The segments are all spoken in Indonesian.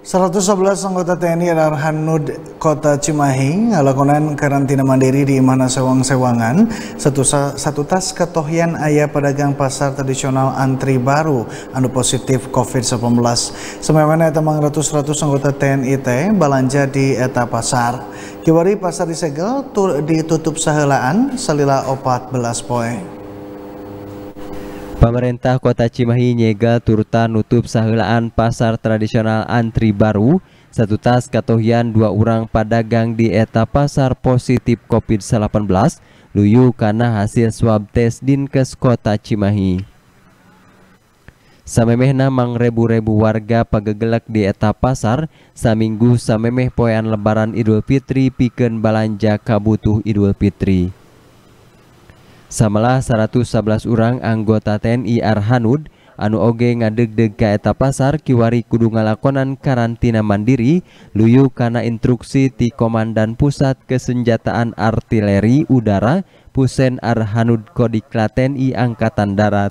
111 anggota TNI Arhanud Kota Cimahi ngalakonan karantina mandiri di mana Sewang-Sewangan satu, satu tas ketohian ayah pedagang pasar tradisional antri baru anu positif COVID-19 Sememangnya teman ratus-ratus anggota TNI T belanja di eta pasar Kewari pasar disegel ditutup sehelaan sahelaan opat belas poe Pemerintah Kota Cimahi nyega turta nutup sahelaan pasar tradisional antri baru satu tas katohian dua orang padagang di eta pasar positif COVID-19 luyu karena hasil swab tes dinkes Kota Cimahi. Samemehna mangrebu-rebu warga pagegelak di eta pasar saminggu samemeh poean lebaran Idul Fitri piken balanja kabutuh Idul Fitri. Samalah 111 orang anggota TNI Arhanud anu oge ngadegdeg ka eta pasar kiwari kudu ngalakonan karantina mandiri luyu kana instruksi ti Komandan Pusat Kesenjataan Artileri Udara Pusen Arhanud Kodikla TNI Angkatan Darat.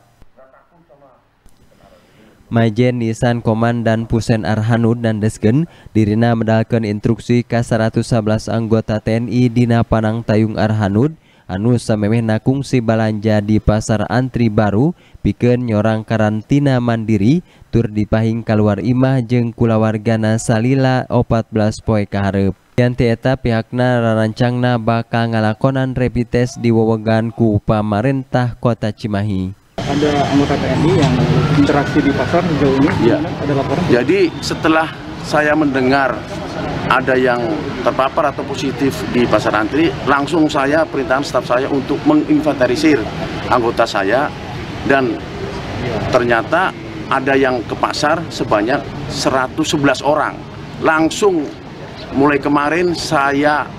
Majen Nisan Komandan Pusen Arhanud dan Desgen dirina medalkan instruksi ke 111 anggota TNI Dina Panang Tayung Arhanud, anu samemehna kungsi balanja di pasar antri baru pikeun nyorang karantina mandiri tur dipahing keluar imah jeung kulawargana salila 14 poe kaharep Ganti eta pihakna rancangna bakal ngalakonan rapid test di wewegan ku pamarentah kota Cimahi. Ada anggota TNI yang interaksi di pasar sejauh ini, ya. ada laporan? Jadi setelah saya mendengar ada yang terpapar atau positif di pasar antri, langsung saya perintahkan staf saya untuk menginventarisir anggota saya dan ternyata ada yang ke pasar sebanyak 111 orang. Langsung mulai kemarin saya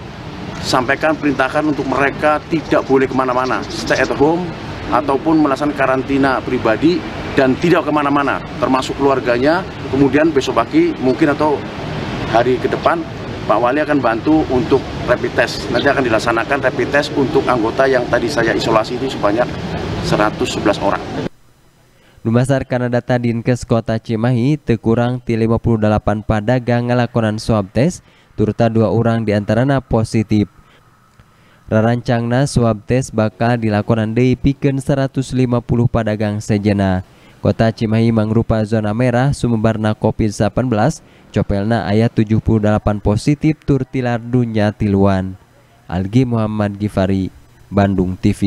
sampaikan perintahkan untuk mereka tidak boleh kemana-mana, stay at home ataupun melaksanakan karantina pribadi dan tidak kemana-mana, termasuk keluarganya. Kemudian besok pagi mungkin atau hari ke depan Pak Wali akan bantu untuk rapid test. Nanti akan dilaksanakan rapid test untuk anggota yang tadi saya isolasi itu sebanyak 111 orang. Dumasar karena data Dinkes Kota Cimahi, terkurang ti 58 gang lakonan swab test, turta dua orang antaranya positif. Rarancangna swab test bakal dilakukan di Piken 150 gang sejenak. Kota Cimahi mangrupa zona merah Sumbarna COVID-19, copelna ayat 78 positif turtilar dunia tiluan. Algi Muhammad Gifari, Bandung TV.